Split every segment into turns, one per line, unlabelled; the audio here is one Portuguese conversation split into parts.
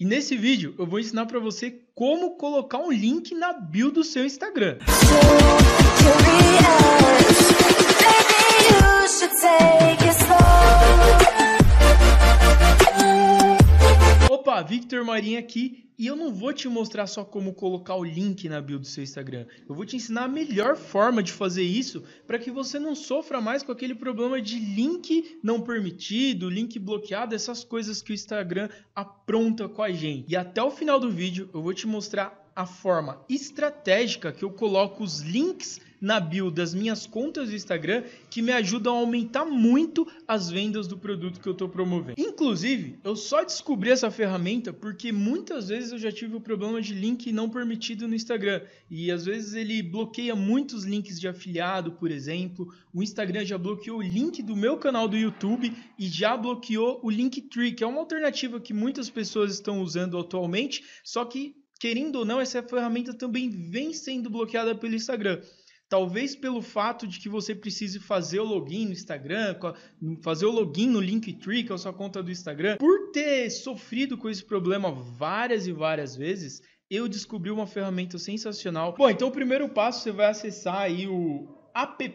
E nesse vídeo eu vou ensinar para você como colocar um link na bio do seu Instagram. Ah, Victor Marinha aqui e eu não vou te mostrar só como colocar o link na bio do seu Instagram. Eu vou te ensinar a melhor forma de fazer isso para que você não sofra mais com aquele problema de link não permitido, link bloqueado, essas coisas que o Instagram apronta com a gente. E até o final do vídeo eu vou te mostrar a forma estratégica que eu coloco os links na bio das minhas contas do Instagram que me ajudam a aumentar muito as vendas do produto que eu estou promovendo. Inclusive, eu só descobri essa ferramenta porque muitas vezes eu já tive o problema de link não permitido no Instagram e às vezes ele bloqueia muitos links de afiliado, por exemplo. O Instagram já bloqueou o link do meu canal do YouTube e já bloqueou o Linktree, que é uma alternativa que muitas pessoas estão usando atualmente, só que querendo ou não, essa ferramenta também vem sendo bloqueada pelo Instagram. Talvez pelo fato de que você precise fazer o login no Instagram, fazer o login no Linktree, que é a sua conta do Instagram. Por ter sofrido com esse problema várias e várias vezes, eu descobri uma ferramenta sensacional. Bom, então o primeiro passo você vai acessar aí o app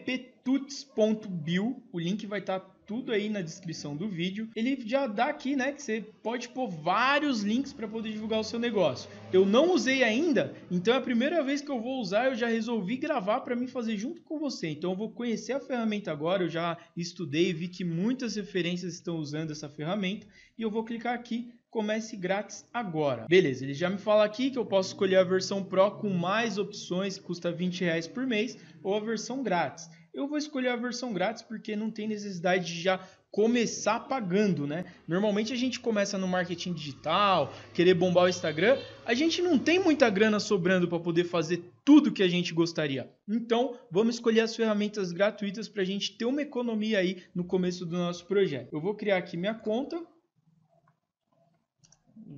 tuts.bio, o link vai estar tá tudo aí na descrição do vídeo. Ele já dá aqui, né, que você pode pôr vários links para poder divulgar o seu negócio. Eu não usei ainda, então é a primeira vez que eu vou usar, eu já resolvi gravar para mim fazer junto com você. Então eu vou conhecer a ferramenta agora, eu já estudei, vi que muitas referências estão usando essa ferramenta e eu vou clicar aqui comece grátis agora. Beleza, ele já me fala aqui que eu posso escolher a versão Pro com mais opções, custa 20 reais por mês, ou a versão grátis eu vou escolher a versão grátis porque não tem necessidade de já começar pagando, né? Normalmente a gente começa no marketing digital, querer bombar o Instagram, a gente não tem muita grana sobrando para poder fazer tudo que a gente gostaria. Então, vamos escolher as ferramentas gratuitas para a gente ter uma economia aí no começo do nosso projeto. Eu vou criar aqui minha conta,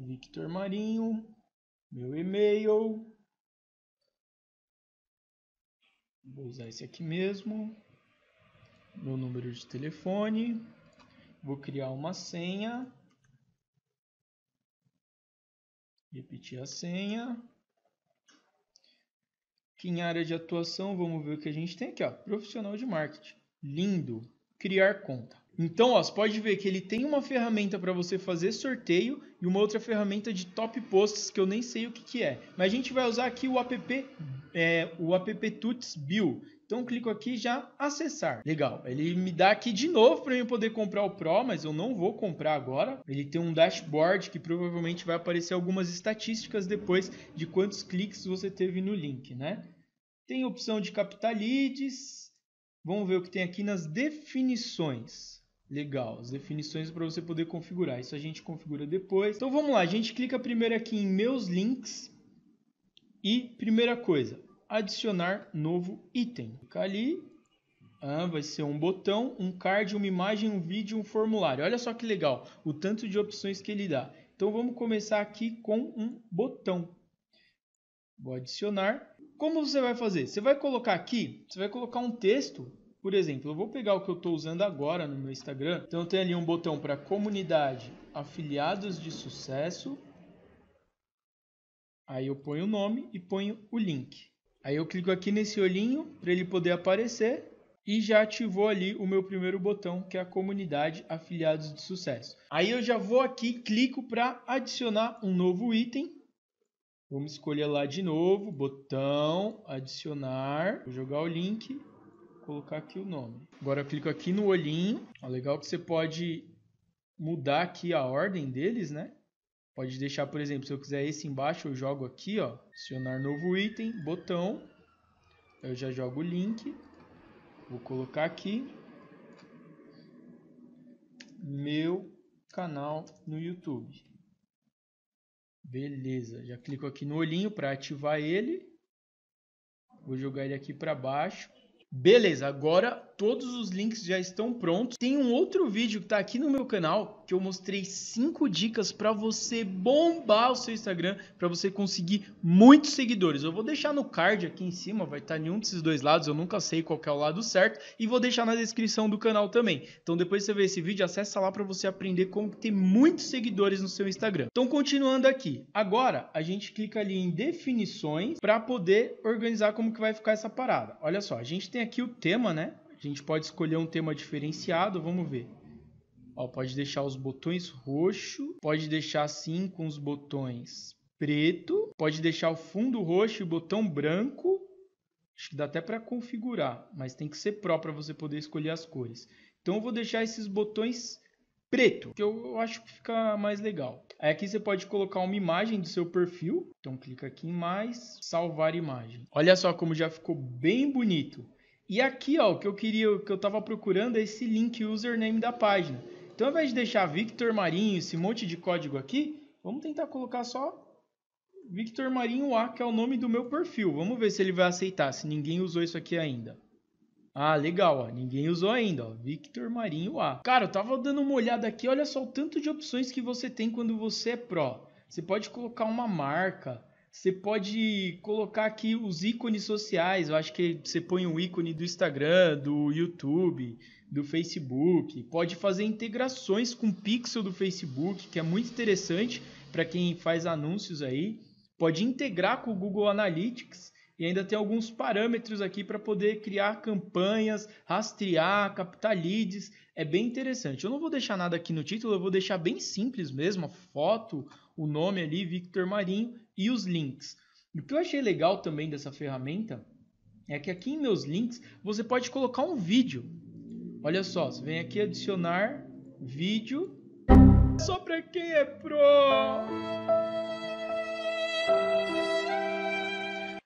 Victor Marinho, meu e-mail, Vou usar esse aqui mesmo. Meu número de telefone. Vou criar uma senha. Repetir a senha. Aqui em área de atuação, vamos ver o que a gente tem aqui. Ó. Profissional de marketing. Lindo. Criar conta. Então, ó, você pode ver que ele tem uma ferramenta para você fazer sorteio e uma outra ferramenta de top posts que eu nem sei o que, que é. Mas a gente vai usar aqui o app é, o app Tuts Bill. Então clico aqui já acessar. Legal, ele me dá aqui de novo para eu poder comprar o Pro, mas eu não vou comprar agora. Ele tem um dashboard que provavelmente vai aparecer algumas estatísticas depois de quantos cliques você teve no link, né? Tem opção de captar leads. Vamos ver o que tem aqui nas definições. Legal, as definições para você poder configurar. Isso a gente configura depois. Então vamos lá, a gente clica primeiro aqui em meus links. E primeira coisa, adicionar novo item. Clica ali, ah, vai ser um botão, um card, uma imagem, um vídeo, um formulário. Olha só que legal, o tanto de opções que ele dá. Então vamos começar aqui com um botão. Vou adicionar. Como você vai fazer? Você vai colocar aqui, você vai colocar um texto. Por exemplo, eu vou pegar o que eu estou usando agora no meu Instagram. Então tem ali um botão para comunidade, afiliados de sucesso. Aí eu ponho o nome e ponho o link. Aí eu clico aqui nesse olhinho para ele poder aparecer e já ativou ali o meu primeiro botão, que é a comunidade afiliados de sucesso. Aí eu já vou aqui, clico para adicionar um novo item. Vamos escolher lá de novo, botão, adicionar, vou jogar o link, colocar aqui o nome. Agora eu clico aqui no olhinho. Ó, legal que você pode mudar aqui a ordem deles, né? Pode deixar, por exemplo, se eu quiser esse embaixo, eu jogo aqui, ó, adicionar novo item, botão, eu já jogo o link, vou colocar aqui, meu canal no YouTube. Beleza, já clico aqui no olhinho para ativar ele. Vou jogar ele aqui para baixo. Beleza, agora Todos os links já estão prontos. Tem um outro vídeo que tá aqui no meu canal que eu mostrei 5 dicas para você bombar o seu Instagram, para você conseguir muitos seguidores. Eu vou deixar no card aqui em cima, vai estar tá em um desses dois lados, eu nunca sei qual é o lado certo, e vou deixar na descrição do canal também. Então depois que você ver esse vídeo, acessa lá para você aprender como ter muitos seguidores no seu Instagram. Então continuando aqui. Agora a gente clica ali em definições para poder organizar como que vai ficar essa parada. Olha só, a gente tem aqui o tema, né? A gente pode escolher um tema diferenciado, vamos ver. Ó, pode deixar os botões roxo, pode deixar assim com os botões preto, pode deixar o fundo roxo e o botão branco. Acho que dá até para configurar, mas tem que ser pró para você poder escolher as cores. Então eu vou deixar esses botões preto, que eu, acho que fica mais legal. Aí aqui você pode colocar uma imagem do seu perfil. Então clica aqui em mais, salvar imagem. Olha só como já ficou bem bonito. E aqui, ó, o que eu queria, o que eu tava procurando é esse link username da página. Então, ao invés de deixar Victor Marinho, esse monte de código aqui, vamos tentar colocar só Victor Marinho A, que é o nome do meu perfil. Vamos ver se ele vai aceitar, se ninguém usou isso aqui ainda. Ah, legal, ó. Ninguém usou ainda, ó. Victor Marinho A. Cara, eu tava dando uma olhada aqui, olha só o tanto de opções que você tem quando você é pró. Você pode colocar uma marca, você pode colocar aqui os ícones sociais. Eu acho que você põe um ícone do Instagram, do YouTube, do Facebook. Pode fazer integrações com o pixel do Facebook, que é muito interessante para quem faz anúncios aí. Pode integrar com o Google Analytics e ainda tem alguns parâmetros aqui para poder criar campanhas, rastrear, captar leads. É bem interessante. Eu não vou deixar nada aqui no título, eu vou deixar bem simples mesmo, foto, o nome ali, Victor Marinho, e os links. o que eu achei legal também dessa ferramenta é que aqui em meus links você pode colocar um vídeo. Olha só, você vem aqui adicionar vídeo só para quem é pro.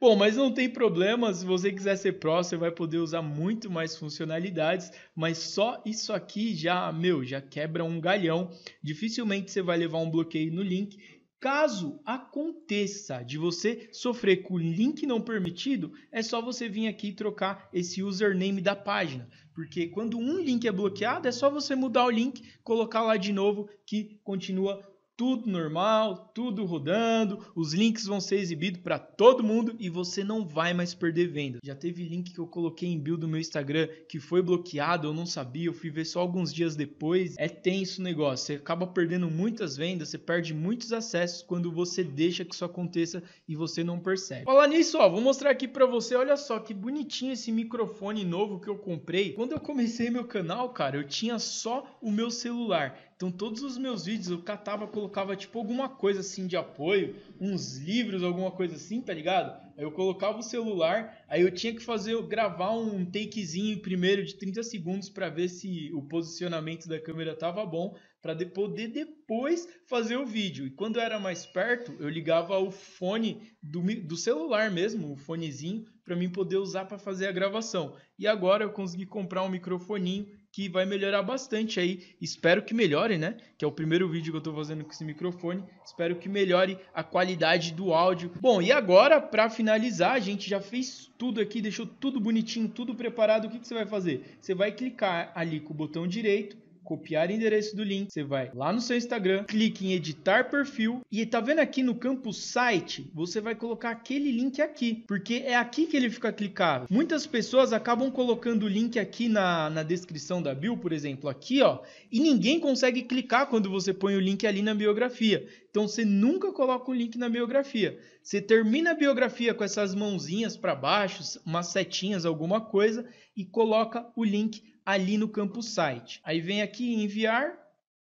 Bom, mas não tem problema, se você quiser ser pró, você vai poder usar muito mais funcionalidades, mas só isso aqui já, meu, já quebra um galhão. Dificilmente você vai levar um bloqueio no link Caso aconteça de você sofrer com link não permitido, é só você vir aqui e trocar esse username da página. Porque quando um link é bloqueado, é só você mudar o link, colocar lá de novo que continua tudo normal, tudo rodando, os links vão ser exibidos para todo mundo e você não vai mais perder venda. Já teve link que eu coloquei em bio do meu Instagram que foi bloqueado, eu não sabia, eu fui ver só alguns dias depois. É tenso o negócio, você acaba perdendo muitas vendas, você perde muitos acessos quando você deixa que isso aconteça e você não percebe. Falar nisso, ó, vou mostrar aqui para você, olha só que bonitinho esse microfone novo que eu comprei. Quando eu comecei meu canal, cara, eu tinha só o meu celular então todos os meus vídeos eu catava, colocava tipo alguma coisa assim de apoio, uns livros, alguma coisa assim, tá ligado? Aí eu colocava o celular, aí eu tinha que fazer, gravar um takezinho primeiro de 30 segundos para ver se o posicionamento da câmera tava bom, para de poder depois fazer o vídeo. E quando eu era mais perto, eu ligava o fone do, do celular mesmo, o fonezinho, para mim poder usar para fazer a gravação. E agora eu consegui comprar um microfoninho que vai melhorar bastante aí. Espero que melhore, né? Que é o primeiro vídeo que eu tô fazendo com esse microfone. Espero que melhore a qualidade do áudio. Bom, e agora, para finalizar, a gente já fez tudo aqui, deixou tudo bonitinho, tudo preparado. O que, que você vai fazer? Você vai clicar ali com o botão direito copiar o endereço do link, você vai lá no seu Instagram, clique em editar perfil e tá vendo aqui no campo site, você vai colocar aquele link aqui, porque é aqui que ele fica clicável. Muitas pessoas acabam colocando o link aqui na, na descrição da bio, por exemplo, aqui ó, e ninguém consegue clicar quando você põe o link ali na biografia. Então você nunca coloca o link na biografia. Você termina a biografia com essas mãozinhas para baixo, umas setinhas, alguma coisa, e coloca o link ali no campo site. Aí vem aqui em enviar,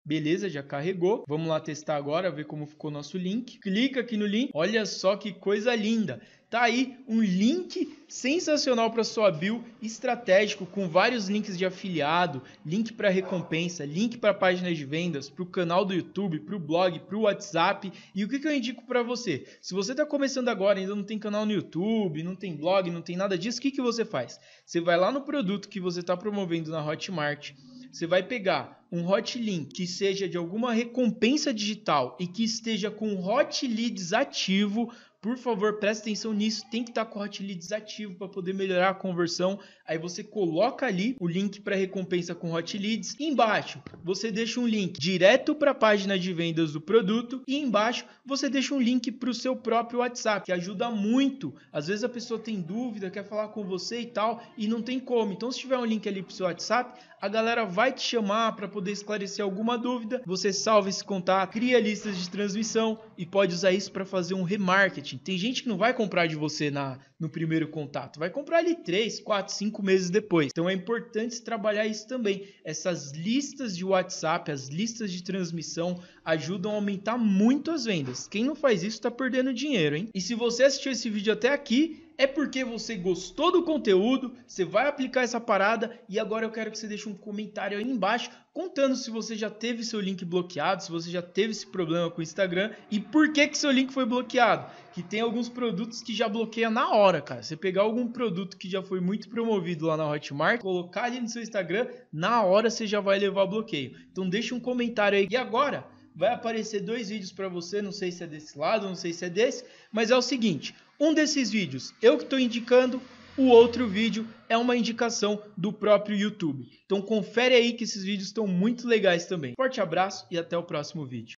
Beleza, já carregou. Vamos lá testar agora, ver como ficou nosso link. Clica aqui no link. Olha só que coisa linda. Tá aí um link sensacional para sua bio estratégico com vários links de afiliado, link para recompensa, link para páginas de vendas, para o canal do YouTube, para o blog, para o WhatsApp. E o que, que eu indico para você? Se você está começando agora, ainda não tem canal no YouTube, não tem blog, não tem nada disso, o que, que você faz? Você vai lá no produto que você está promovendo na Hotmart. Você vai pegar um hot link que seja de alguma recompensa digital e que esteja com hot leads ativo por favor, preste atenção nisso. Tem que estar com o Hot Leads ativo para poder melhorar a conversão. Aí você coloca ali o link para recompensa com Hot Leads. Embaixo, você deixa um link direto para a página de vendas do produto. E embaixo, você deixa um link para o seu próprio WhatsApp, que ajuda muito. Às vezes a pessoa tem dúvida, quer falar com você e tal, e não tem como. Então, se tiver um link ali para o seu WhatsApp, a galera vai te chamar para poder esclarecer alguma dúvida. Você salva esse contato, cria listas de transmissão e pode usar isso para fazer um remarketing marketing. Tem gente que não vai comprar de você na, no primeiro contato, vai comprar ali 3, 4, 5 meses depois. Então é importante trabalhar isso também. Essas listas de WhatsApp, as listas de transmissão ajudam a aumentar muito as vendas. Quem não faz isso está perdendo dinheiro, hein? E se você assistiu esse vídeo até aqui, é porque você gostou do conteúdo, você vai aplicar essa parada e agora eu quero que você deixe um comentário aí embaixo contando se você já teve seu link bloqueado, se você já teve esse problema com o Instagram e por que que seu link foi bloqueado. Que tem alguns produtos que já bloqueia na hora, cara. Você pegar algum produto que já foi muito promovido lá na Hotmart, colocar ali no seu Instagram, na hora você já vai levar bloqueio. Então deixa um comentário aí. E agora vai aparecer dois vídeos para você, não sei se é desse lado, não sei se é desse, mas é o seguinte, um desses vídeos eu que estou indicando, o outro vídeo é uma indicação do próprio YouTube. Então confere aí que esses vídeos estão muito legais também. Forte abraço e até o próximo vídeo.